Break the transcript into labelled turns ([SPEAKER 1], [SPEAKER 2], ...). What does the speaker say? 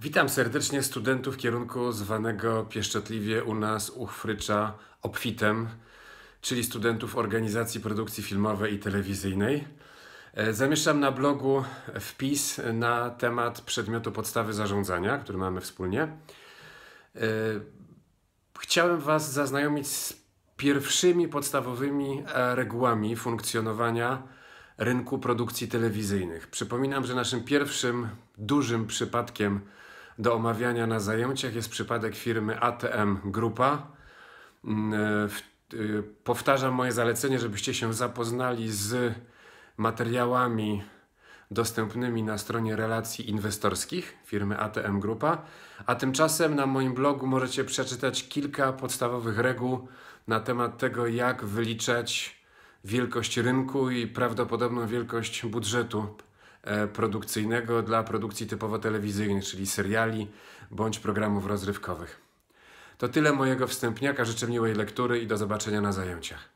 [SPEAKER 1] Witam serdecznie studentów kierunku zwanego pieszczotliwie u nas uchwrycza obfitem, czyli studentów organizacji produkcji filmowej i telewizyjnej. E, zamieszczam na blogu wpis na temat przedmiotu podstawy zarządzania, który mamy wspólnie. E, chciałem Was zaznajomić z pierwszymi podstawowymi e, regułami funkcjonowania rynku produkcji telewizyjnych. Przypominam, że naszym pierwszym dużym przypadkiem do omawiania na zajęciach jest przypadek firmy ATM Grupa. Mm, e, y, powtarzam moje zalecenie, żebyście się zapoznali z materiałami dostępnymi na stronie relacji inwestorskich firmy ATM Grupa, a tymczasem na moim blogu możecie przeczytać kilka podstawowych reguł na temat tego, jak wyliczać wielkość rynku i prawdopodobną wielkość budżetu e, produkcyjnego dla produkcji typowo telewizyjnych, czyli seriali bądź programów rozrywkowych. To tyle mojego wstępniaka. Życzę miłej lektury i do zobaczenia na zajęciach.